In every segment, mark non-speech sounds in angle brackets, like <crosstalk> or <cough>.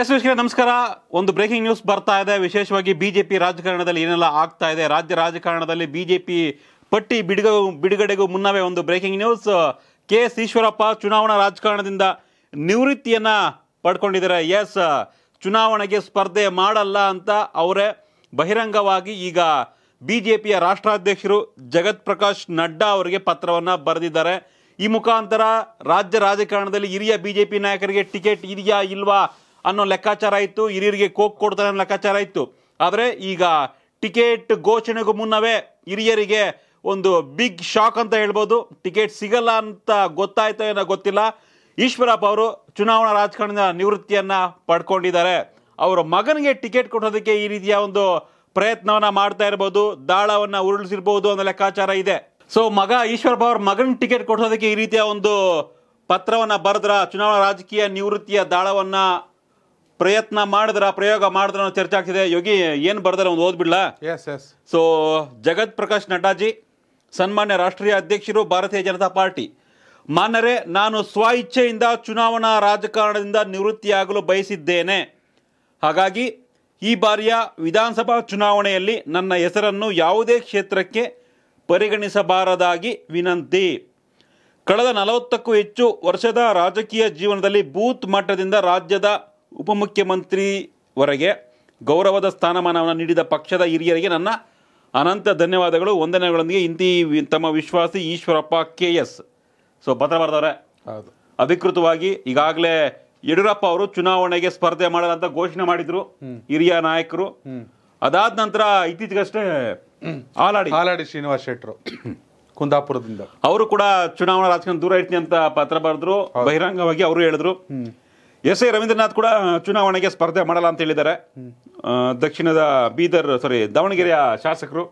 S ವೀಕ್ಷಕರೇ ನಮಸ್ಕಾರ ಒಂದು ಬ್ರೇಕಿಂಗ್ ನ್ಯೂಸ್ ಬರ್ತಾ ಇದೆ ವಿಶೇಷವಾಗಿ ಬಿಜೆಪಿ ರಾಜಕಾರಣದಲ್ಲಿ ಏನೆಲ್ಲ ಆಗ್ತಾ ಇದೆ ರಾಜ್ಯ ರಾಜಕಾರಣದಲ್ಲಿ ಬಿಜೆಪಿ ಪಟ್ಟಿ ಬಿಡುಗ ಬಿಡುಗಡೆಗೂ ಮುನ್ನವೇ ಒಂದು breaking news K S Eshwarappa ಚುನಾವಣಾ ರಾಜಕಾರಣದಿಂದ ನಿವೃತ್ತಿಯನ್ನ ಪಡ್ಕೊಂಡಿದ್ದಾರೆ ಎಸ್ ಚುನಾವಣೆಗೆ ಸ್ಪರ್ಧೆ ಮಾಡಲ್ಲ ಅಂತ ಅವರೇ ಬಹಿರಂಗವಾಗಿ ಈಗ ಬಿಜೆಪಿಯ ರಾಷ್ಟ್ರಾಧ್ಯಕ್ಷರು ಜಗತ್ ಪ್ರಕಾಶ್ ನಡ್ಡಾ ಅವರಿಗೆ ಪತ್ರವನ್ನು ಬರೆದಿದ್ದಾರೆ ಈ ಮುಖಾಂತರ ರಾಜ್ಯ ರಾಜಕಾರಣದಲ್ಲಿ ಹಿರಿಯ ಬಿಜೆಪಿ ನಾಯಕರಿಗೆ ಟಿಕೆಟ್ ಇದೆಯಾ ಇಲ್ವಾ ಅನ್ನೋ ಲೆಕ್ಕಾಚಾರ ಇತ್ತು ಹಿರಿಯರಿಗೆ ಕೋಕ್ ಕೊಡ್ತಾರೆ ಅನ್ನೋ ಲೆಕ್ಕಾಚಾರ ಇತ್ತು ಆದರೆ ಈಗ ಟಿಕೆಟ್ ಘೋಷಣೆಗೂ ಮುನ್ನವೇ ಹಿರಿಯರಿಗೆ ಒಂದು ಬಿಗ್ ಶಾಕ್ ಅಂತ ಹೇಳ್ಬೋದು ಟಿಕೆಟ್ ಸಿಗಲ್ಲ ಅಂತ ಗೊತ್ತಾಯ್ತೋ ಏನೋ ಗೊತ್ತಿಲ್ಲ ಈಶ್ವರಪ್ಪ ಅವರು ಚುನಾವಣಾ ರಾಜಕಾರಣದ ನಿವೃತ್ತಿಯನ್ನು ಪಡ್ಕೊಂಡಿದ್ದಾರೆ ಅವರ ಮಗನಿಗೆ ಟಿಕೆಟ್ ಕೊಡೋದಕ್ಕೆ ಈ ರೀತಿಯ ಒಂದು ಪ್ರಯತ್ನವನ್ನು ಮಾಡ್ತಾ ಇರ್ಬೋದು ದಾಳವನ್ನು ಉರುಳಿಸಿರ್ಬೋದು ಅನ್ನೋ ಲೆಕ್ಕಾಚಾರ ಇದೆ ಸೊ ಮಗ ಈಶ್ವರಪ್ಪ ಅವ್ರ ಮಗನ ಟಿಕೆಟ್ ಕೊಡೋದಕ್ಕೆ ಈ ರೀತಿಯ ಒಂದು ಪತ್ರವನ್ನು ಬರೆದ್ರ ಚುನಾವಣಾ ರಾಜಕೀಯ ನಿವೃತ್ತಿಯ ದಾಳವನ್ನು ಪ್ರಯತ್ನ ಮಾಡಿದ್ರ ಪ್ರಯೋಗ ಮಾಡಿದ್ರ ಚರ್ಚೆ ಆಗ್ತಿದೆ ಯೋಗಿ ಏನು ಬರ್ದರೆ ಒಂದು ಓದ್ಬಿಡ್ಲ yes yes so Jagat Prakash ನಡ್ಡಾಜಿ ಸನ್ಮಾನ್ಯ ರಾಷ್ಟ್ರೀಯ ಅಧ್ಯಕ್ಷರು ಭಾರತೀಯ ಜನತಾ ಪಾರ್ಟಿ ಮಾನ್ಯರೇ ನಾನು ಸ್ವ ಇಚ್ಛೆಯಿಂದ ಚುನಾವಣಾ ರಾಜಕಾರಣದಿಂದ ನಿವೃತ್ತಿಯಾಗಲು ಬಯಸಿದ್ದೇನೆ ಹಾಗಾಗಿ ಈ ಬಾರಿಯ ವಿಧಾನಸಭಾ ಚುನಾವಣೆಯಲ್ಲಿ ನನ್ನ ಹೆಸರನ್ನು ಯಾವುದೇ ಕ್ಷೇತ್ರಕ್ಕೆ ಪರಿಗಣಿಸಬಾರದಾಗಿ ವಿನಂತಿ ಕಳೆದ ನಲವತ್ತಕ್ಕೂ ಹೆಚ್ಚು ವರ್ಷದ ರಾಜಕೀಯ ಜೀವನದಲ್ಲಿ ಬೂತ್ ಮಟ್ಟದಿಂದ ರಾಜ್ಯದ ಉಪಮುಖ್ಯಮಂತ್ರಿವರೆಗೆ ಗೌರವದ ಸ್ಥಾನಮಾನವನ್ನು ನೀಡಿದ ಪಕ್ಷದ ಹಿರಿಯರಿಗೆ ನನ್ನ ಅನಂತ ಧನ್ಯವಾದಗಳು ವಂದನೆಗಳೊಂದಿಗೆ ಇಂತಿ ತಮ್ಮ ವಿಶ್ವಾಸಿ ಈಶ್ವರಪ್ಪ ಕೆ ಎಸ್ ಸೊ ಪತ್ರ ಬರೆದವ್ರೆ ಅಧಿಕೃತವಾಗಿ ಈಗಾಗಲೇ ಯಡಿಯೂರಪ್ಪ ಅವರು ಚುನಾವಣೆಗೆ ಸ್ಪರ್ಧೆ ಮಾಡಲ್ಲ ಅಂತ ಘೋಷಣೆ ಮಾಡಿದ್ರು ಹಿರಿಯ ನಾಯಕರು ಅದಾದ ನಂತರ ಇತ್ತೀಚೆಗಷ್ಟೇ ಆಲಾಡಿ ಹಾಲಾಡಿ ಶ್ರೀನಿವಾಸ ಶೆಟ್ಟರು <coughs> ಕುಂದಾಪುರದಿಂದ ಅವರು ಕೂಡ ಚುನಾವಣಾ ರಾಜಕೀಯ ದೂರ ಇರ್ತೀನಿ ಅಂತ ಪತ್ರ ಬರೆದ್ರು ಬಹಿರಂಗವಾಗಿ ಅವರು ಹೇಳಿದ್ರು ಎಸ್ ಐ ರವೀಂದ್ರನಾಥ್ ಕೂಡ ಚುನಾವಣೆಗೆ ಸ್ಪರ್ಧೆ ಮಾಡಲ್ಲ ಅಂತ ಹೇಳಿದ್ದಾರೆ ದಕ್ಷಿಣದ ಬೀದರ್ ಸಾರಿ ದಾವಣಗೆರೆಯ ಶಾಸಕರು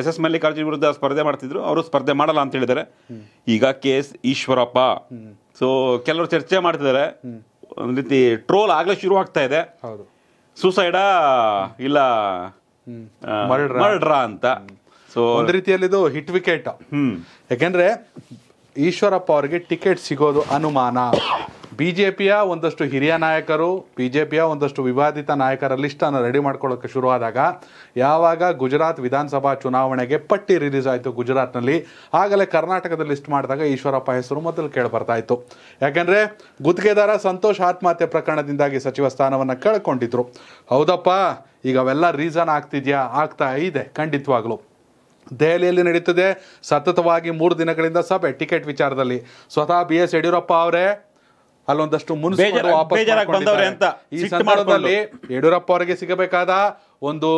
ಎಸ್ ಎಸ್ ಮಲ್ಲಿಕಾರ್ಜುನ್ ವಿರುದ್ಧ ಸ್ಪರ್ಧೆ ಮಾಡ್ತಿದ್ರು ಅವರು ಸ್ಪರ್ಧೆ ಮಾಡಲ್ಲ ಅಂತ ಹೇಳಿದ್ದಾರೆ ಈಗ ಕೆ ಎಸ್ ಈಶ್ವರಪ್ಪ ಸೊ ಕೆಲವರು ಚರ್ಚೆ ಮಾಡ್ತಿದ್ದಾರೆ ಒಂದ್ ರೀತಿ ಟ್ರೋಲ್ ಆಗಲೇ ಶುರು ಆಗ್ತಾ ಇದೆ ಸೂಸೈಡ ಇಲ್ಲ ಅಂತ ಸೊ ಒಂದ್ ರೀತಿಯಲ್ಲಿ ಇದು ಹಿಟ್ ವಿಕೆಟ್ ಯಾಕೆಂದ್ರೆ ಈಶ್ವರಪ್ಪ ಅವರಿಗೆ ಟಿಕೆಟ್ ಸಿಗೋದು ಅನುಮಾನ ಬಿ ಜೆ ಪಿಯ ಒಂದಷ್ಟು ಹಿರಿಯ ನಾಯಕರು ಬಿ ಜೆ ಪಿಯ ಒಂದಷ್ಟು ವಿವಾದಿತ ನಾಯಕರ ಲಿಸ್ಟನ್ನು ರೆಡಿ ಮಾಡ್ಕೊಳ್ಳೋಕ್ಕೆ ಶುರುವಾದಾಗ ಯಾವಾಗ ಗುಜರಾತ್ ವಿಧಾನಸಭಾ ಚುನಾವಣೆಗೆ ಪಟ್ಟಿ ರಿಲೀಸ್ ಆಯಿತು ಗುಜರಾತ್ನಲ್ಲಿ ಆಗಲೇ ಕರ್ನಾಟಕದ ಲಿಸ್ಟ್ ಮಾಡಿದಾಗ ಈಶ್ವರಪ್ಪ ಹೆಸರು ಮೊದಲು ಕೇಳಿಬರ್ತಾ ಇತ್ತು ಯಾಕೆಂದರೆ ಗುತ್ತಿಗೆದಾರ ಸಂತೋಷ್ ಆತ್ಮಹತ್ಯೆ ಪ್ರಕರಣದಿಂದಾಗಿ ಸಚಿವ ಸ್ಥಾನವನ್ನು ಕಳ್ಕೊಂಡಿದ್ರು ಹೌದಪ್ಪ ಈಗ ಅವೆಲ್ಲ ರೀಸನ್ ಆಗ್ತಿದೆಯಾ ಆಗ್ತಾ ಇದೆ ಖಂಡಿತವಾಗ್ಲೂ ದೆಹಲಿಯಲ್ಲಿ ನಡೀತದೆ ಸತತವಾಗಿ ಮೂರು ದಿನಗಳಿಂದ ಸಭೆ ಟಿಕೆಟ್ ವಿಚಾರದಲ್ಲಿ ಸ್ವತಃ ಬಿ ಎಸ್ ಯಡಿಯೂರಪ್ಪ ಅವರೇ ಅಲ್ಲೊಂದಷ್ಟು ಅಂತ ಈ ಯಡಿಯೂರಪ್ಪ ಅವರಿಗೆ ಸಿಗಬೇಕಾದ ಒಂದು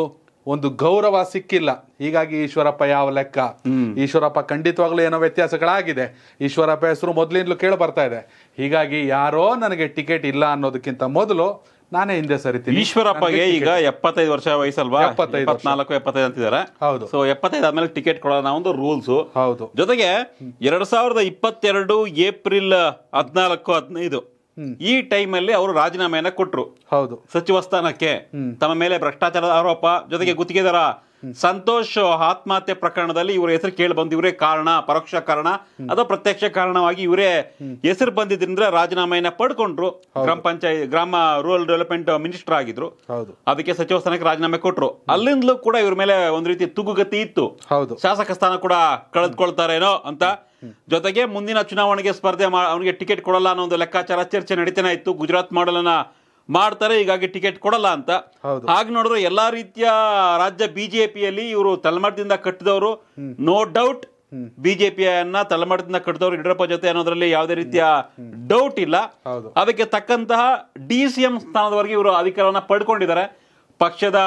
ಒಂದು ಗೌರವ ಸಿಕ್ಕಿಲ್ಲ ಹೀಗಾಗಿ ಈಶ್ವರಪ್ಪ ಯಾವ ಲೆಕ್ಕ ಈಶ್ವರಪ್ಪ ಖಂಡಿತವಾಗ್ಲೂ ಏನೋ ವ್ಯತ್ಯಾಸಗಳಾಗಿದೆ ಈಶ್ವರಪ್ಪ ಹೆಸರು ಮೊದಲಿಂದಲೂ ಕೇಳಿ ಬರ್ತಾ ಇದೆ ಹೀಗಾಗಿ ಯಾರೋ ನನಗೆ ಟಿಕೆಟ್ ಇಲ್ಲ ಅನ್ನೋದಕ್ಕಿಂತ ಮೊದಲು ನಾನೇ ಹಿಂದೆ ಸರಿತೀನಿ ಈಶ್ವರಪ್ಪಗೆ ಈಗ ಎಪ್ಪತ್ತೈದು ವರ್ಷ ವಯಸ್ಸಲ್ವಾ ಎಪ್ಪತ್ನಾಲ್ಕು ಎಪ್ಪತ್ತೈದು ಅಂತಿದ್ದಾರೆ ಹೌದು ಸೊ ಎಪ್ಪತ್ತೈದು ಆದ್ಮೇಲೆ ಟಿಕೆಟ್ ಕೊಡೋಣ ಒಂದು ರೂಲ್ಸ್ ಹೌದು ಜೊತೆಗೆ ಎರಡ್ ಸಾವಿರದ ಇಪ್ಪತ್ತೆರಡು ಏಪ್ರಿಲ್ ಹದಿನಾಲ್ಕು ಹದಿನೈದು ಈ ಟೈಮ್ ಅಲ್ಲಿ ಅವರು ರಾಜೀನಾಮೆಯನ್ನ ಕೊಟ್ರು ಹೌದು ಸಚಿವ ಸ್ಥಾನಕ್ಕೆ ತಮ್ಮ ಮೇಲೆ ಭ್ರಷ್ಟಾಚಾರದ ಆರೋಪ ಜೊತೆಗೆ ಗುತ್ತಿಗೆದಾರ ಸಂತೋಷ್ ಆತ್ಮಹತ್ಯೆ ಪ್ರಕರಣದಲ್ಲಿ ಇವರ ಹೆಸರು ಕೇಳಿ ಬಂದ ಇವರೇ ಕಾರಣ ಪರೋಕ್ಷ ಕಾರಣ ಅಥವಾ ಪ್ರತ್ಯಕ್ಷ ಕಾರಣವಾಗಿ ಇವರೇ ಹೆಸರು ಬಂದಿದ್ರಿಂದ ರಾಜೀನಾಮೆಯನ್ನ ಪಡ್ಕೊಂಡ್ರು ಗ್ರಾಮ ಪಂಚಾಯತ್ ಗ್ರಾಮ ರೂರಲ್ ಡೆವಲಪ್ಮೆಂಟ್ ಮಿನಿಸ್ಟರ್ ಆಗಿದ್ರು ಅದಕ್ಕೆ ಸಚಿವ ಸ್ಥಾನಕ್ಕೆ ರಾಜೀನಾಮೆ ಕೊಟ್ರು ಅಲ್ಲಿಂದಲೂ ಕೂಡ ಇವ್ರ ಮೇಲೆ ಒಂದ್ ರೀತಿ ತುಗುಗತಿ ಇತ್ತು ಶಾಸಕ ಸ್ಥಾನ ಕೂಡ ಕಳೆದುಕೊಳ್ತಾರೇನೋ ಅಂತ ಜೊತೆಗೆ ಮುಂದಿನ ಚುನಾವಣೆಗೆ ಸ್ಪರ್ಧೆ ಅವನಿಗೆ ಟಿಕೆಟ್ ಕೊಡಲ್ಲ ಅನ್ನೋ ಒಂದು ಲೆಕ್ಕಾಚಾರ ಚರ್ಚೆ ನಡೀತಾನೆ ಇತ್ತು ಗುಜರಾತ್ ಮಾಡಲನ್ನ ಮಾಡ್ತಾರೆ ಹೀಗಾಗಿ ಟಿಕೆಟ್ ಕೊಡಲ್ಲ ಅಂತ ಹಾಗೆ ನೋಡಿದ್ರೆ ಎಲ್ಲಾ ರೀತಿಯ ರಾಜ್ಯ ಬಿಜೆಪಿಯಲ್ಲಿ ಇವರು ತಲೆಮಾಟದಿಂದ ಕಟ್ಟಿದವರು ನೋ ಡೌಟ್ ಬಿಜೆಪಿಯನ್ನ ತಲೆಮಾಟದಿಂದ ಕಟ್ಟಿದವರು ಯಡಿಯೂರಪ್ಪ ಜೊತೆ ಅನ್ನೋದ್ರಲ್ಲಿ ಯಾವುದೇ ರೀತಿಯ ಡೌಟ್ ಇಲ್ಲ ಅದಕ್ಕೆ ತಕ್ಕಂತಹ ಡಿ ಸಿ ಎಂ ಸ್ಥಾನದವರೆಗೆ ಇವರು ಅಧಿಕಾರವನ್ನ ಪಡ್ಕೊಂಡಿದ್ದಾರೆ ಪಕ್ಷದ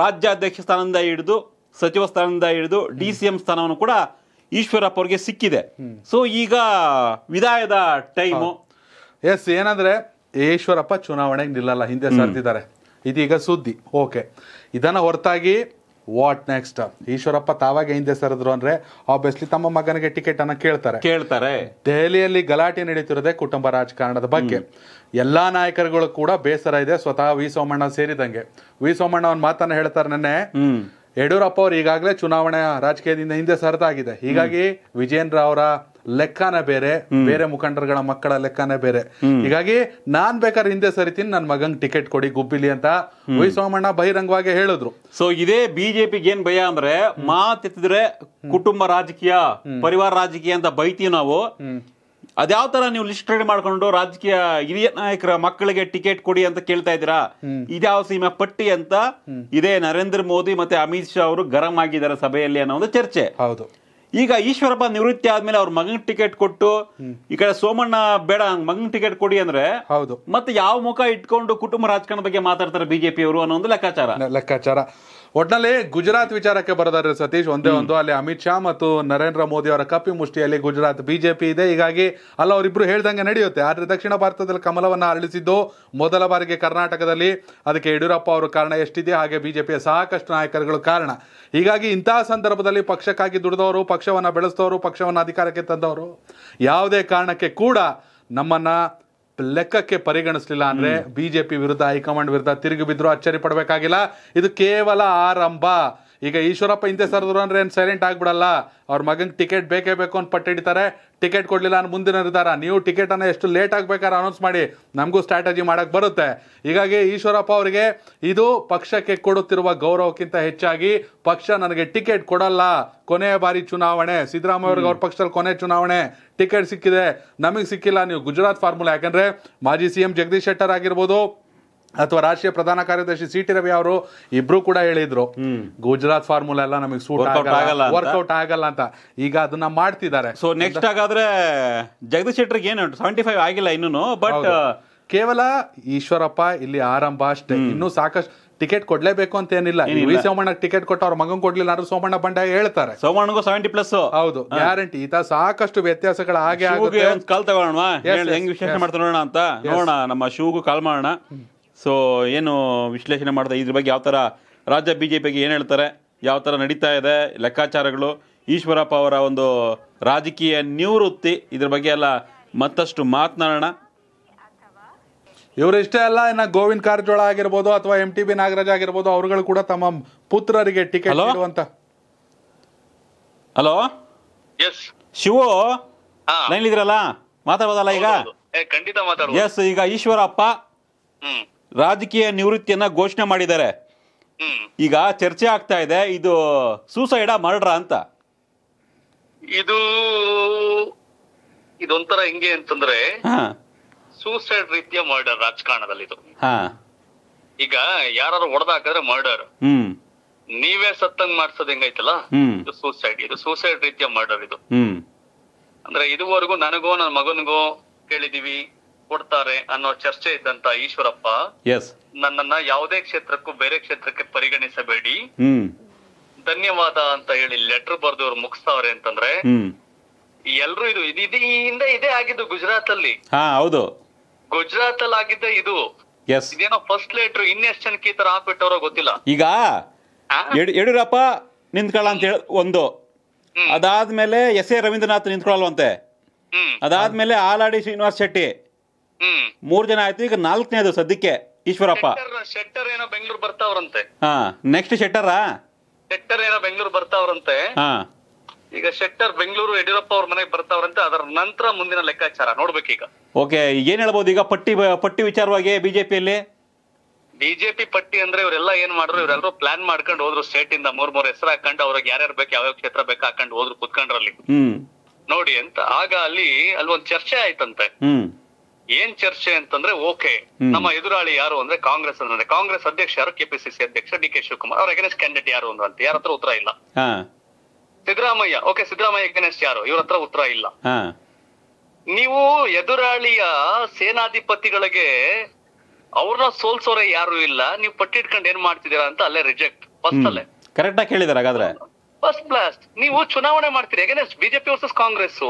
ರಾಜ್ಯಾಧ್ಯಕ್ಷ ಸ್ಥಾನದಿಂದ ಹಿಡಿದು ಸಚಿವ ಸ್ಥಾನದಿಂದ ಹಿಡಿದು ಡಿ ಸಿ ಎಂ ಸ್ಥಾನವನ್ನು ಕೂಡ ಈಶ್ವರಪ್ಪ ಅವ್ರಿಗೆ ಸಿಕ್ಕಿದೆ ಸೊ ಈಗ ವಿದಾಯದ ಟೈಮು ಎಸ್ ಏನಂದ್ರೆ ಈಶ್ವರಪ್ಪ ಚುನಾವಣೆಗೆ ನಿಲ್ಲಲ್ಲ ಹಿಂದೆ ಸರ್ತಿದ್ದಾರೆ ಇದೀಗ ಸುದ್ದಿ ಓಕೆ ಇದನ್ನ ಹೊರತಾಗಿ ವಾಟ್ ನೆಕ್ಸ್ಟ್ ಈಶ್ವರಪ್ಪ ತಾವಾಗೆ ಹಿಂದೆ ಸರಿದ್ರು ಅಂದ್ರೆ ಆಬ್ವಿಯಸ್ಲಿ ತಮ್ಮ ಮಗನಿಗೆ ಟಿಕೆಟ್ ಅನ್ನ ಕೇಳ್ತಾರೆ ಕೇಳ್ತಾರೆ ದೆಹಲಿಯಲ್ಲಿ ಗಲಾಟೆ ನಡೀತಿರೋದೇ ಕುಟುಂಬ ರಾಜಕಾರಣದ ಬಗ್ಗೆ ಎಲ್ಲಾ ನಾಯಕರುಗಳು ಕೂಡ ಬೇಸರ ಇದೆ ಸ್ವತಃ ವಿ ಸೋಮಣ್ಣ ಸೇರಿದಂಗೆ ವಿ ಸೋಮಣ್ಣ ಅವ್ನ ಮಾತನ್ನ ಹೇಳ್ತಾರೆ ನೆನ್ನೆ ಯಡಿಯೂರಪ್ಪ ಅವರು ಈಗಾಗಲೇ ಚುನಾವಣೆ ರಾಜಕೀಯದಿಂದ ಹಿಂದೆ ಸರದಾಗಿದೆ ಹೀಗಾಗಿ ವಿಜೇಂದ್ರ ಅವರ ಲೆಕ್ಕನೇ ಬೇರೆ ಬೇರೆ ಮುಖಂಡರುಗಳ ಮಕ್ಕಳ ಲೆಕ್ಕನೇ ಬೇರೆ ಹೀಗಾಗಿ ನಾನ್ ಬೇಕಾದ್ರೆ ಹಿಂದೆ ಸರಿತೀನಿ ನನ್ ಮಗಂಗ್ ಟಿಕೆಟ್ ಕೊಡಿ ಗುಬ್ಬಿಲಿ ಅಂತ ವೈ ಸೋಮಣ್ಣ ಬಹಿರಂಗವಾಗಿ ಹೇಳಿದ್ರು ಸೊ ಇದೇ ಬಿಜೆಪಿಗೆ ಏನ್ ಭಯ ಅಂದ್ರೆ ಮಾತೆತ್ತಿದ್ರೆ ಕುಟುಂಬ ರಾಜಕೀಯ ಪರಿವಾರ ರಾಜಕೀಯ ಅಂತ ಬೈತೀವಿ ನಾವು ಅದ್ಯಾವ ತರ ನೀವು ಲಿಸ್ಟ್ ರೆಡಿ ಮಾಡ್ಕೊಂಡು ರಾಜಕೀಯ ಹಿರಿಯ ನಾಯಕರ ಮಕ್ಕಳಿಗೆ ಟಿಕೆಟ್ ಕೊಡಿ ಅಂತ ಕೇಳ್ತಾ ಇದೀರಾ ಇದ್ಯಾವ ಸೀಮೆ ಪಟ್ಟಿ ಅಂತ ಇದೇ ನರೇಂದ್ರ ಮೋದಿ ಮತ್ತೆ ಅಮಿತ್ ಶಾ ಅವರು ಗರಂ ಆಗಿದ್ದಾರೆ ಸಭೆಯಲ್ಲಿ ಅನ್ನೋ ಒಂದು ಚರ್ಚೆ ಹೌದು ಈಗ ಈಶ್ವರಪ್ಪ ನಿವೃತ್ತಿ ಆದ್ಮೇಲೆ ಅವ್ರ ಮಗನ್ ಟಿಕೆಟ್ ಕೊಟ್ಟು ಈ ಕಡೆ ಸೋಮಣ್ಣ ಬೇಡ ಮಗನ್ ಟಿಕೆಟ್ ಕೊಡಿ ಅಂದ್ರೆ ಹೌದು ಮತ್ತೆ ಯಾವ ಮುಖ ಇಟ್ಕೊಂಡು ಕುಟುಂಬ ರಾಜಕಾರಣದ ಬಗ್ಗೆ ಮಾತಾಡ್ತಾರೆ ಬಿಜೆಪಿ ಅವರು ಅನ್ನೋ ಒಂದು ಲೆಕ್ಕಾಚಾರ ಲೆಕ್ಕಾಚಾರ ಒಟ್ನಲ್ಲಿ ಗುಜರಾತ್ ವಿಚಾರಕ್ಕೆ ಬರೋದಾದ್ರೆ ಸತೀಶ್ ಒಂದೇ ಒಂದು ಅಲ್ಲಿ ಅಮಿತ್ ಶಾ ಮತ್ತು ನರೇಂದ್ರ ಮೋದಿ ಅವರ ಕಪ್ಪಿ ಮುಷ್ಟಿಯಲ್ಲಿ ಗುಜರಾತ್ ಬಿಜೆಪಿ ಇದೆ ಹೀಗಾಗಿ ಅಲ್ಲ ಅವರಿಬ್ರು ಹೇಳ್ದಂಗೆ ನಡೆಯುತ್ತೆ ಆದ್ರೆ ದಕ್ಷಿಣ ಭಾರತದಲ್ಲಿ ಕಮಲವನ್ನು ಅರಳಿಸಿದ್ದು ಮೊದಲ ಬಾರಿಗೆ ಕರ್ನಾಟಕದಲ್ಲಿ ಅದಕ್ಕೆ ಯಡಿಯೂರಪ್ಪ ಅವರು ಕಾರಣ ಎಷ್ಟಿದೆ ಹಾಗೆ ಬಿಜೆಪಿಯ ಸಾಕಷ್ಟು ನಾಯಕರುಗಳು ಕಾರಣ ಹೀಗಾಗಿ ಇಂತಹ ಸಂದರ್ಭದಲ್ಲಿ ಪಕ್ಷಕ್ಕಾಗಿ ದುಡಿದವರು ಪಕ್ಷವನ್ನು ಬೆಳೆಸಿದವರು ಪಕ್ಷವನ್ನು ಅಧಿಕಾರಕ್ಕೆ ತಂದವರು ಯಾವುದೇ ಕಾರಣಕ್ಕೆ ಕೂಡ ನಮ್ಮನ್ನ ಲೆಕ್ಕಕ್ಕೆ ಪರಿಗಣಿಸಲಿಲ್ಲ ಅಂದ್ರೆ ಬಿಜೆಪಿ ವಿರುದ್ಧ ಹೈಕಮಾಂಡ್ ವಿರುದ್ಧ ತಿರುಗಿ ಬಿದ್ರು ಅಚ್ಚರಿ ಪಡಬೇಕಾಗಿಲ್ಲ ಇದು ಕೇವಲ ಆರಂಭ ಈಗ ಈಶ್ವರಪ್ಪ ಹಿಂದೆ ಸರಿದ್ರು ಅಂದ್ರೆ ಏನ್ ಸೈಲೆಂಟ್ ಆಗ್ಬಿಡಲ್ಲ ಅವ್ರ ಮಗನ್ ಟಿಕೆಟ್ ಬೇಕೇ ಬೇಕು ಅಂತ ಪಟ್ಟಿಡಿತಾರೆ ಟಿಕೆಟ್ ಕೊಡಲಿಲ್ಲ ಅನ್ನೋ ಮುಂದಿನ ನಿರ್ಧಾರ ನೀವು ಟಿಕೆಟನ್ನು ಎಷ್ಟು ಲೇಟ್ ಆಗಬೇಕಾದ್ರೆ ಅನೌನ್ಸ್ ಮಾಡಿ ನಮಗೂ ಸ್ಟ್ರಾಟಜಿ ಮಾಡೋಕ್ಕೆ ಬರುತ್ತೆ ಹೀಗಾಗಿ ಈಶ್ವರಪ್ಪ ಅವರಿಗೆ ಇದು ಪಕ್ಷಕ್ಕೆ ಕೊಡುತ್ತಿರುವ ಗೌರವಕ್ಕಿಂತ ಹೆಚ್ಚಾಗಿ ಪಕ್ಷ ನನಗೆ ಟಿಕೆಟ್ ಕೊಡಲ್ಲ ಕೊನೆಯ ಬಾರಿ ಚುನಾವಣೆ ಸಿದ್ದರಾಮಯ್ಯ ಅವ್ರಿಗೆ ಅವ್ರ ಪಕ್ಷದಲ್ಲಿ ಕೊನೆ ಚುನಾವಣೆ ಟಿಕೆಟ್ ಸಿಕ್ಕಿದೆ ನಮಗೆ ಸಿಕ್ಕಿಲ್ಲ ನೀವು ಗುಜರಾತ್ ಫಾರ್ಮುಲಾ ಯಾಕಂದರೆ ಮಾಜಿ ಸಿ ಎಂ ಜಗದೀಶ್ ಶೆಟ್ಟರ್ ಆಗಿರ್ಬೋದು ಅಥವಾ ರಾಷ್ಟ್ರೀಯ ಪ್ರಧಾನ ಕಾರ್ಯದರ್ಶಿ ಸಿ ಟಿ ರವಿ ಅವರು ಇಬ್ರು ಕೂಡ ಹೇಳಿದ್ರು ಗುಜರಾತ್ ಫಾರ್ಮುಲಾ ಎಲ್ಲ ನಮಗೆ ಸೂಟ್ ಆಗಲ್ಲ ಆಗಲ್ಲ ಅಂತ ಈಗ ಅದನ್ನ ಮಾಡ್ತಿದ್ದಾರೆ ಸೊ ನೆಕ್ಸ್ಟ್ ಹಾಗಾದ್ರೆ ಜಗದೀಶ್ ಶೆಟ್ಟರ್ ಏನು ಸೆವೆಂಟಿ ಫೈವ್ ಆಗಿಲ್ಲ ಇನ್ನೂ ಬಟ್ ಕೇವಲ ಈಶ್ವರಪ್ಪ ಇಲ್ಲಿ ಆರಂಭ ಅಷ್ಟೇ ಇನ್ನೂ ಸಾಕಷ್ಟು ಟಿಕೆಟ್ ಕೊಡ್ಲೇಬೇಕು ಅಂತ ಏನಿಲ್ಲ ವಿ ಸೋಮಣ್ಣ ಟಿಕೆಟ್ ಕೊಟ್ಟು ಅವ್ರ ಮಗನ್ ಕೊಡ್ಲಿಲ್ಲ ಅಂದ್ರೆ ಸೋಮಣ್ಣ ಬಂಡ ಹೇಳ್ತಾರೆ ಸೋಮಣ್ಣಗೂ ಸೆವೆಂಟಿ ಪ್ಲಸ್ ಹೌದು ಗ್ಯಾರಂಟಿ ಈತ ಸಾಕಷ್ಟು ವ್ಯತ್ಯಾಸಗಳ ಹಾಗೆ ಕಾಲ್ ತಗೋಣ ಹೆಂಗ್ ವಿಶ್ಲೇಷಣೆ ಮಾಡ್ತಾರೆ ನೋಡೋಣ ಅಂತ ನೋಡೋಣ ನಮ್ಮ ಶಿವಗೂ ಕಾಲ್ ಮಾಡೋಣ ಸೊ ಏನು ವಿಶ್ಲೇಷಣೆ ಮಾಡಿದೆ ಇದ್ರ ಬಗ್ಗೆ ಯಾವ ಥರ ರಾಜ್ಯ ಬಿ ಜೆ ಏನು ಹೇಳ್ತಾರೆ ಯಾವ ಥರ ನಡೀತಾ ಇದೆ ಲೆಕ್ಕಾಚಾರಗಳು ಈಶ್ವರಪ್ಪ ಅವರ ಒಂದು ರಾಜಕೀಯ ನಿವೃತ್ತಿ ಇದ್ರ ಬಗ್ಗೆ ಎಲ್ಲ ಮತ್ತಷ್ಟು ಮಾತನಾಡೋಣ ಇವರು ಇಷ್ಟೇ ಅಲ್ಲ ಇನ್ನ ಗೋವಿಂದ ಕಾರಜೋಳ ಆಗಿರ್ಬೋದು ಅಥವಾ ಎಂ ಟಿ ಬಿ ನಾಗರಾಜ್ ಆಗಿರ್ಬೋದು ಅವರುಗಳು ಕೂಡ ತಮ್ಮ ಪುತ್ರರಿಗೆ ಟಿಕೆಟ್ ನೀಡುವಂತ ಹಲೋ ಶಿವು ಲೈನ್ ಇದ್ರಲ್ಲ ಮಾತಾಡ್ಬೋದಲ್ಲ ಈಗ ಖಂಡಿತ ಎಸ್ ಈಗ ಈಶ್ವರಪ್ಪ ರಾಜಕೀಯ ನಿವೃತ್ತಿಯನ್ನ ಘೋಷಣೆ ಮಾಡಿದ್ದಾರೆ ಈಗ ಚರ್ಚೆ ಆಗ್ತಾ ಇದೆ ಇದು ಸೂಸೈಡ ಮರ್ಡ್ರ ಅಂತ ಇದು ಇದೊಂಥರ ಹೆಂಗೆ ಅಂತಂದ್ರೆ ಸೂಸೈಡ್ ರೀತಿಯ ಮರ್ಡರ್ ರಾಜಕಾರಣದಲ್ಲಿ ಇದು ಈಗ ಯಾರು ಹಾಕಿದ್ರೆ ಮರ್ಡರ್ ನೀವೇ ಸತ್ತಂಗ್ ಮಾಡ್ಸೋದ್ ಹೆಂಗೈತಲ್ಲ ಇದು ಸೂಸೈಡ್ ಇದು ಸೂಸೈಡ್ ರೀತಿಯ ಮರ್ಡರ್ ಇದು ಅಂದ್ರೆ ಇದುವರೆಗೂ ನನಗೋ ನನ್ನ ಮಗನಿಗೋ ಕೇಳಿದೀವಿ ಕೊಡ್ತಾರೆ ಅನ್ನೋ ಚರ್ಚೆ ಇದ್ದಂತ ಈಶ್ವರಪ್ಪ ಎಸ್ ನನ್ನನ್ನ ಯಾವುದೇ ಕ್ಷೇತ್ರಕ್ಕೂ ಬೇರೆ ಕ್ಷೇತ್ರಕ್ಕೆ ಪರಿಗಣಿಸಬೇಡಿ ಧನ್ಯವಾದ ಅಂತ ಹೇಳಿ ಲೆಟರ್ ಅವ್ರು ಮುಗಿಸ್ತಾವ್ರೆ ಅಂತಂದ್ರೆ ಎಲ್ರು ಇದು ಇದು ಹಿಂದೆ ಇದೇ ಆಗಿದ್ದು ಗುಜರಾತ್ ಅಲ್ಲಿ ಹೌದು ಗುಜರಾತ್ ಅಲ್ಲಿ ಆಗಿದ್ದೆ ಇದು ಇದೇನೋ ಫಸ್ಟ್ ಲೆಟರ್ ಜನಕ್ಕೆ ಈ ತರ ಹಾಕ್ಬಿಟ್ಟವ್ರೋ ಗೊತ್ತಿಲ್ಲ ಈಗ ಯಡಿಯೂರಪ್ಪ ನಿಂತ್ಕೊಳ್ಳ ಅಂತ ಹೇಳಿ ಒಂದು ಅದಾದ್ಮೇಲೆ ಎಸ್ ಎ ರವೀಂದ್ರನಾಥ್ ನಿಂತ್ಕೊಳ್ಳಲ್ವಂತೆ ಅದಾದ್ಮೇಲೆ ಆಲಾಡಿ ಶ್ರೀನಿವಾಸ್ ಶೆಟ್ಟಿ ಮೂರ್ ಜನ ಆಯ್ತು ಈಗ ನಾಲ್ಕನೇದು ಸದ್ಯಕ್ಕೆ ಈಶ್ವರಪ್ಪ ಶೆಟ್ಟರ್ ಏನೋ ಬೆಂಗಳೂರು ಬರ್ತಾವ್ರಂತೆ ಹಾ ನೆಕ್ಸ್ಟ್ ಶೆಟ್ಟರ್ ಶೆಟ್ಟರ್ ಏನೋ ಬೆಂಗಳೂರು ಬರ್ತಾವ್ರಂತೆ ಹಾ ಈಗ ಶೆಟ್ಟರ್ ಬೆಂಗಳೂರು ಯಡಿಯೂರಪ್ಪ ಅವ್ರ ಮನೆಗೆ ಬರ್ತಾವ್ರಂತೆ ಅದರ ನಂತರ ಮುಂದಿನ ಲೆಕ್ಕಾಚಾರ ನೋಡ್ಬೇಕೀಗ ಓಕೆ ಏನ್ ಹೇಳ್ಬೋದು ಈಗ ಪಟ್ಟಿ ಪಟ್ಟಿ ವಿಚಾರವಾಗಿ ಬಿಜೆಪಿಯಲ್ಲಿ ಬಿಜೆಪಿ ಪಟ್ಟಿ ಅಂದ್ರೆ ಇವರೆಲ್ಲ ಏನ್ ಮಾಡ್ರು ಇವರೆಲ್ಲರೂ ಪ್ಲಾನ್ ಮಾಡ್ಕೊಂಡು ಹೋದ್ರು ಸ್ಟೇಟ್ ಇಂದ ಮೂರ್ ಮೂರ್ ಹೆಸರು ಹಾಕೊಂಡು ಅವ್ರಿಗೆ ಯಾರ್ಯಾರು ಬೇಕು ಯಾವ್ಯಾವ ಕ್ಷೇತ್ರ ಬೇಕು ಹಾಕೊಂಡು ಹೋದ್ರು ಕುತ್ಕೊಂಡ್ರಲ್ಲಿ ನೋಡಿ ಅಂತ ಆಗ ಅಲ್ಲಿ ಅಲ್ಲಿ ಒಂದ್ ಚರ್ಚೆ ಆಯ್ತಂತೆ ಏನ್ ಚರ್ಚೆ ಅಂತಂದ್ರೆ ಓಕೆ ನಮ್ಮ ಎದುರಾಳಿ ಯಾರು ಅಂದ್ರೆ ಕಾಂಗ್ರೆಸ್ ಅಂದ್ರೆ ಕಾಂಗ್ರೆಸ್ ಅಧ್ಯಕ್ಷ ಯಾರು ಕೆಪಿಸಿಸಿ ಅಧ್ಯಕ್ಷ ಡಿ ಕೆ ಶಿವಕುಮಾರ್ ಅವ್ರ ಅಗೇನೆಸ್ಟ್ ಕ್ಯಾಂಡಿಡೇಟ್ ಯಾರು ಅಂತ ಯಾರ ಹತ್ರ ಉತ್ತರ ಇಲ್ಲ ಸಿದ್ದರಾಮಯ್ಯ ಓಕೆ ಸಿದ್ದರಾಮಯ್ಯ ಅಗೇನೆಸ್ಟ್ ಯಾರು ಇವ್ರ ಹತ್ರ ಉತ್ತರ ಇಲ್ಲ ನೀವು ಎದುರಾಳಿಯ ಸೇನಾಧಿಪತಿಗಳಿಗೆ ಅವ್ರನ್ನ ಸೋಲ್ಸೋರೆ ಯಾರು ಇಲ್ಲ ನೀವು ಪಟ್ಟಿ ಇಟ್ಕೊಂಡು ಏನ್ ಮಾಡ್ತಿದ್ದೀರಾ ಅಂತ ಅಲ್ಲೇ ರಿಜೆಕ್ಟ್ ಫಸ್ಟ್ ಅಲ್ಲೇ ಕರೆಕ್ಟ್ ಆಗಿ ಹೇಳಿದಾರೆ ಹಾಗಾದ್ರೆ ಫಸ್ಟ್ ಬ್ಲಾಸ್ಟ್ ನೀವು ಚುನಾವಣೆ ಮಾಡ್ತೀರಿ against BJP versus Congress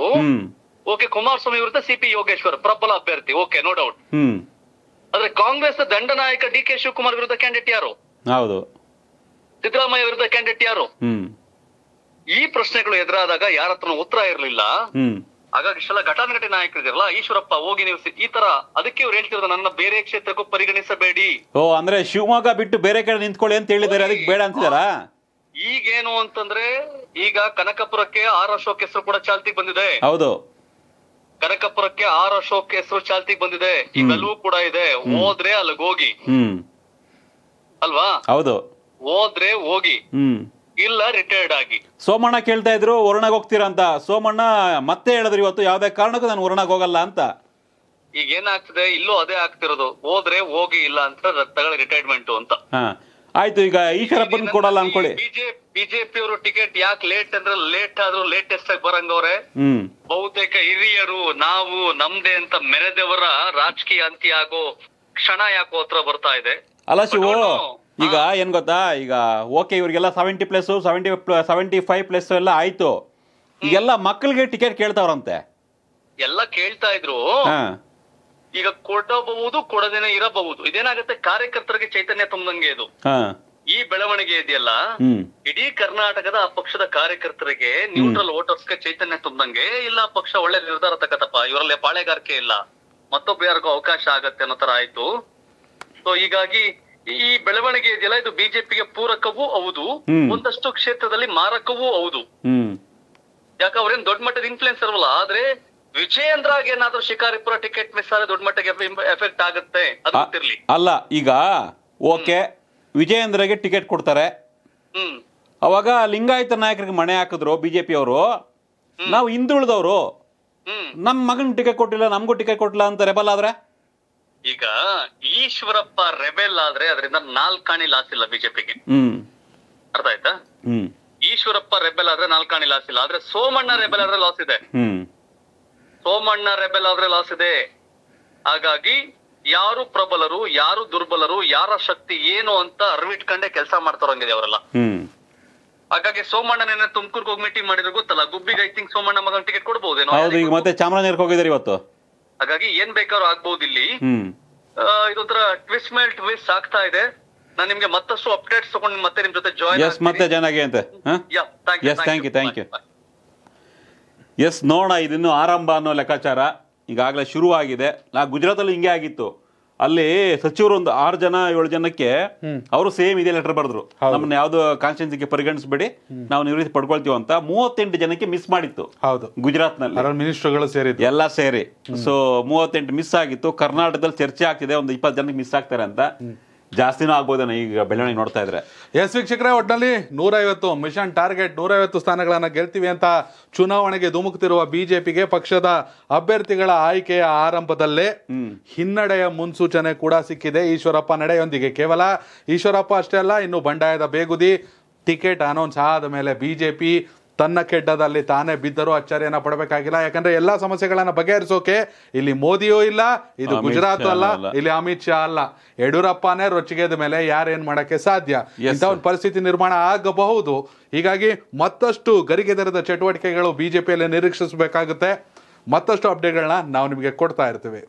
okay Kumaraswamy ವಿರುದ್ಧ ಸಿಪಿ ಯೋಗೇಶ್ವರ್ ಪ್ರಬಲ ಅಭ್ಯರ್ಥಿ ಓಕೆ ನೋ ಡೌಟ್ ಆದ್ರೆ ಕಾಂಗ್ರೆಸ್ ದಂಡನಾಯಕ ಡಿ ಕೆ ಶಿವಕುಮಾರ್ ವಿರುದ್ಧ ಕ್ಯಾಂಡಿಡೇಟ್ ಯಾರು ಹೌದು ಸಿದ್ದರಾಮಯ್ಯ ವಿರುದ್ಧ ಕ್ಯಾಂಡಿಡೇಟ್ ಯಾರು ಈ ಪ್ರಶ್ನೆಗಳು ಎದುರಾದಾಗ ಯಾರ ಹತ್ರ ಉತ್ತರ ಇರಲಿಲ್ಲ ಹಾಗಾಗಿ ಇಷ್ಟೆಲ್ಲ ಘಟಾನುಘಟಿ ನಾಯಕರಿದಿರಲ್ಲ ಈಶ್ವರಪ್ಪ ಹೋಗಿ ನೀವು ಈ ತರ ಅದಕ್ಕೆ ಅವ್ರು ಹೇಳ್ತಿರೋದು ನನ್ನ ಬೇರೆ ಕ್ಷೇತ್ರಕ್ಕೂ ಪರಿಗಣಿಸಬೇಡಿ ಓ ಅಂದ್ರೆ ಶಿವಮೊಗ್ಗ ಬಿಟ್ಟು ಬೇರೆ ಕಡೆ ನಿಂತ್ಕೊಳ್ಳಿ ಅಂತ ಹೇಳಿದ್ದಾರೆ ಅದಕ್ಕೆ ಬೇಡ ಅಂತಿದಾರ ಈಗೇನು ಅಂತಂದ್ರೆ ಈಗ ಕನಕಪುರಕ್ಕೆ ಆರ್ ಅಶೋಕ್ ಹೆಸರು ಕೂಡ ಚಾಲ್ತಿಗೆ ಬಂದಿದೆ ಹೌದು ಕನಕಪುರಕ್ಕೆ ಆರ್ ಅಶೋಕ್ ಹೆಸರು ಚಾಲ್ತಿಗೆ ಬಂದಿದೆ ಇವೆಲ್ಲವೂ ಕೂಡ ಇದೆ ಹೋದ್ರೆ ಅಲ್ಲಿಗೆ ಹೋಗಿ ಅಲ್ವಾ ಹೌದು ಹೋದ್ರೆ ಹೋಗಿ ಇಲ್ಲ ರಿಟೈರ್ಡ್ ಆಗಿ ಸೋಮಣ್ಣ ಕೇಳ್ತಾ ಇದ್ರು ವರುಣಾಗ ಹೋಗ್ತೀರಾ ಅಂತ ಸೋಮಣ್ಣ ಮತ್ತೆ ಹೇಳಿದ್ರು ಇವತ್ತು ಯಾವ್ದೇ ಕಾರಣಕ್ಕೂ ನಾನು ವರುಣಾಗ ಹೋಗಲ್ಲ ಅಂತ ಈಗ ಏನಾಗ್ತದೆ ಇಲ್ಲೂ ಅದೇ ಆಗ್ತಿರೋದು ಹೋದ್ರೆ ಹೋಗಿ ಇಲ್ಲ ಅಂತ ತಗೊಳ್ಳಿ ರಿಟೈರ್ಮೆಂಟ್ ಅಂತ ಆಯ್ತು ಈಗ ಬಂದು ಕೊಡಲ್ಲ ಅನ್ಕೊಳ್ಳಿ ಬಿಜೆಪಿ ಅವರು ಟಿಕೆಟ್ ಯಾಕೆ ಲೇಟ್ ಅಂದ್ರೆ ಲೇಟ್ ಆದ್ರೂ ಲೇಟೆಸ್ಟ್ ಆಗಿ ಬರಂಗವ್ರೆ ಬಹುತೇಕ ಹಿರಿಯರು ನಾವು ನಮ್ದೆ ಅಂತ ಮೆರೆದವರ ರಾಜಕೀಯ ಅಂತ್ಯ ಆಗೋ ಕ್ಷಣ ಯಾಕೋ ಹತ್ರ ಬರ್ತಾ ಇದೆ ಅಲ್ಲ ಶಿವ ಈಗ ಏನ್ ಗೊತ್ತಾ ಈಗ ಓಕೆ ಇವ್ರಿಗೆಲ್ಲ seventy plus seventy seventy five plus ಎಲ್ಲ ಆಯ್ತು ಈಗೆಲ್ಲ ಮಕ್ಕಳಿಗೆ ಟಿಕೆಟ್ ಕೇಳ್ತಾವ್ರಂತೆ ಎಲ್ಲ ಕೇಳ್ತಾ ಇದ್ರು ಈಗ ಕೊಡಬಹುದು ಕೊಡದೇನೆ ಇರಬಹುದು ಇದೇನಾಗುತ್ತೆ ಕಾರ್ಯಕರ್ತರಿಗೆ ಚೈತನ್ಯ ತುಂಬಂಗೆ ಇದು ಈ ಬೆಳವಣಿಗೆ ಇದೆಯಲ್ಲ ಇಡೀ ಕರ್ನಾಟಕದ ಆ ಪಕ್ಷದ ಕಾರ್ಯಕರ್ತರಿಗೆ ನ್ಯೂಟ್ರಲ್ ವೋಟರ್ಸ್ಗೆ ಚೈತನ್ಯ ತುಂಬಂಗೆ ಇಲ್ಲ ಪಕ್ಷ ಒಳ್ಳೆ ನಿರ್ಧಾರ ತಗತಪ್ಪ ಇವರಲ್ಲಿ ಪಾಳೆಗಾರಿಕೆ ಇಲ್ಲ ಮತ್ತೊಬ್ಬ ಯಾರಿಗೂ ಅವಕಾಶ ಆಗತ್ತೆ ಅನ್ನೋ ತರ ಆಯ್ತು ಸೊ ಹೀಗಾಗಿ ಈ ಬೆಳವಣಿಗೆ ಇದೆಯಲ್ಲ ಇದು ಬಿಜೆಪಿಗೆ ಪೂರಕವೂ ಹೌದು ಒಂದಷ್ಟು ಕ್ಷೇತ್ರದಲ್ಲಿ ಮಾರಕವೂ ಹೌದು ಯಾಕೆ ಅವ್ರೇನ್ ದೊಡ್ಡ ಮಟ್ಟದ ಇನ್ಫ್ಲೂಯೆನ್ಸ್ ಇರವಲ್ಲ ಆದ್ರೆ ವಿಜಯೇಂದ್ರಗೆ ಏನಾದ್ರು ಶಿಕಾರಿಪುರ ಟಿಕೆಟ್ ಮಿಸ್ ಆದ್ರೆ ದೊಡ್ಡ ಮಟ್ಟಿಗೆ ಎಫೆಕ್ಟ್ ಆಗುತ್ತೆ ಅಲ್ಲ ಈಗ ಓಕೆ ವಿಜಯೇಂದ್ರಗೆ ಟಿಕೆಟ್ ಕೊಡ್ತಾರೆ ಅವಾಗ ಲಿಂಗಾಯತ ನಾಯಕರಿಗೆ ಮಣೆ ಹಾಕಿದ್ರು ಬಿಜೆಪಿ ಅವರು ನಾವು ಹಿಂದುಳಿದವರು ನಮ್ ಮಗನ್ ಟಿಕೆಟ್ ಕೊಟ್ಟಿಲ್ಲ ನಮಗೂ ಟಿಕೆಟ್ ಕೊಟ್ಟಿಲ್ಲ ಅಂತ ರೆಬಲ್ ಆದ್ರೆ ಈಗ ಈಶ್ವರಪ್ಪ ರೆಬೆಲ್ ಆದ್ರೆ ಅದರಿಂದ ನಾಲ್ಕಾಣಿ ಲಾಸ್ ಇಲ್ಲ ಬಿಜೆಪಿಗೆ ಅರ್ಥ ಆಯ್ತಾ ಈಶ್ವರಪ್ಪ ರೆಬೆಲ್ ಆದ್ರೆ ನಾಲ್ಕಾಣಿ ಲಾಸ್ ಇಲ್ಲ ಆದ್ರೆ ಸೋಮಣ್ಣ ರೆಬೆಲ್ ಆದ್ರೆ ಲಾಸ್ ಇದೆ ಸೋಮಣ್ಣ ರೆಬೆಲ್ ಆದ್ರೆ ಲಾಸ್ ಇದೆ ಹಾಗಾಗಿ ಯಾರು ಪ್ರಬಲರು ಯಾರು ದುರ್ಬಲರು ಯಾರ ಶಕ್ತಿ ಏನು ಅಂತ ಅರಿವಿಟ್ಕೊಂಡೆ ಕೆಲಸ ಮಾಡ್ತಾರಂಗಿದೆ ಅವರೆಲ್ಲ ಹಾಗಾಗಿ ಸೋಮಣ್ಣ ನೆನೆ ತುಮಕೂರ್ಗೆ ಹೋಗಿ ಮೀಟಿಂಗ್ ಮಾಡಿದ್ರೆ ಗೊತ್ತಲ್ಲ ಗುಬ್ಬಿಗೆ ಐ ತಿಂಕ್ ಸೋಮಣ್ಣ ಮಗನ ಟಿಕೆಟ್ ಕೊಡ್ಬಹುದೇನೋ ಮತ್ತೆ ಇವತ್ತು ಹಾಗಾಗಿ ಏನ್ ಬೇಕಾದ್ರೂ ಆಗ್ಬಹುದು ಇಲ್ಲಿ ಇದೊಂಥರ ಟ್ವಿಸ್ಟ್ ಮೇಲ್ ಟ್ವಿಸ್ಟ್ ಆಗ್ತಾ ಇದೆ ನಾನು ನಿಮ್ಗೆ ಮತ್ತಷ್ಟು ಅಪ್ಡೇಟ್ಸ್ ತಗೊಂಡು ಮತ್ತೆ ನಿಮ್ ಜೊತೆ ಜಾಯಿನ್ ಮತ್ತೆ thank you thank you yes ನೋಡೋಣ ಇದನ್ನು ಆರಂಭ ಅನ್ನೋ ಲೆಕ್ಕಾಚಾರ ಈಗಾಗಲೇ ಶುರುವಾಗಿದೆ ನಾ ಅಲ್ಲಿ ಹಿಂಗೆ ಆಗಿತ್ತು ಅಲ್ಲಿ ಸಚಿವರು ಒಂದು ಆರು ಜನ ಏಳು ಜನಕ್ಕೆ ಅವರು ಸೇಮ್ ಇದೇ ಲೆಟರ್ ಬರೆದ್ರು ನಮ್ಮನ್ನ ಯಾವ್ದು ಕಾನ್ಸ್ಟಿಟ್ಯೂನ್ಸಿ ಪರಿಗಣಿಸಬೇಡಿ ನಾವು ನಿವೃತ್ತಿ ಪಡ್ಕೊಳ್ತೀವಿ ಅಂತ ಮೂವತ್ತೆಂಟು ಜನಕ್ಕೆ ಮಿಸ್ ಮಾಡಿತ್ತು ಹೌದು ಗುಜರಾತ್ ನಲ್ಲಿ ಮಿನಿಸ್ಟರ್ಗಳು ಸೇರಿ ಎಲ್ಲ ಸೇರಿ ಸೊ ಮೂವತ್ತೆಂಟು ಮಿಸ್ ಆಗಿತ್ತು ಕರ್ನಾಟಕದಲ್ಲಿ ಚರ್ಚೆ ಆಗ್ತಿದೆ ಒಂದು ಇಪ್ಪತ್ತು ಜನಕ್ಕೆ ಮಿಸ್ ಆಗ್ತಾರೆ ಅಂತ ಜಾಸ್ತಿನೂ ಆಗ್ಬೋದೇನೋ ಈಗ ಬೆಳವಣಿಗೆ ನೋಡ್ತಾ ಇದ್ರೆ ಎಸ್ ವೀಕ್ಷಕರೇ ಒಟ್ಟಿನಲ್ಲಿ ನೂರೈವತ್ತು ಮಿಷನ್ ಟಾರ್ಗೆಟ್ ನೂರೈವತ್ತು ಸ್ಥಾನಗಳನ್ನು ಗೆಲ್ತೀವಿ ಅಂತ ಚುನಾವಣೆಗೆ ಧುಮುಕ್ತಿರುವ ಬಿಜೆಪಿಗೆ ಪಕ್ಷದ ಅಭ್ಯರ್ಥಿಗಳ ಆಯ್ಕೆಯ ಆರಂಭದಲ್ಲೇ ಹಿನ್ನಡೆಯ ಮುನ್ಸೂಚನೆ ಕೂಡ ಸಿಕ್ಕಿದೆ ಈಶ್ವರಪ್ಪ ನಡೆಯೊಂದಿಗೆ ಕೇವಲ ಈಶ್ವರಪ್ಪ ಅಷ್ಟೇ ಅಲ್ಲ ಇನ್ನು ಬಂಡಾಯದ ಬೇಗುದಿ ಟಿಕೆಟ್ ಅನೌನ್ಸ್ ಆದ ಮೇಲೆ ಬಿಜೆಪಿ ತನ್ನ ಕೆಡ್ಡದಲ್ಲಿ ತಾನೇ ಬಿದ್ದರೂ ಅಚ್ಚರಿಯನ್ನ ಪಡಬೇಕಾಗಿಲ್ಲ ಯಾಕಂದ್ರೆ ಎಲ್ಲಾ ಸಮಸ್ಯೆಗಳನ್ನ ಬಗೆಹರಿಸೋಕೆ ಇಲ್ಲಿ ಮೋದಿಯೂ ಇಲ್ಲ ಇದು ಗುಜರಾತ್ ಅಲ್ಲ ಇಲ್ಲಿ ಅಮಿತ್ ಶಾ ಅಲ್ಲ ಯಡಿಯೂರಪ್ಪನೇ ರೊಚ್ಚಿಗೆದ ಮೇಲೆ ಯಾರೇನ್ ಮಾಡಕ್ಕೆ ಸಾಧ್ಯ ಇಂಥ ಒಂದು ಪರಿಸ್ಥಿತಿ ನಿರ್ಮಾಣ ಆಗಬಹುದು ಹೀಗಾಗಿ ಮತ್ತಷ್ಟು ಗರಿಗೆ ದರದ ಚಟುವಟಿಕೆಗಳು ಬಿಜೆಪಿಯಲ್ಲಿ ನಿರೀಕ್ಷಿಸಬೇಕಾಗುತ್ತೆ ಮತ್ತಷ್ಟು ಅಪ್ಡೇಟ್ಗಳನ್ನ ನಾವು ನಿಮಗೆ ಕೊಡ್ತಾ ಇರ್ತೀವಿ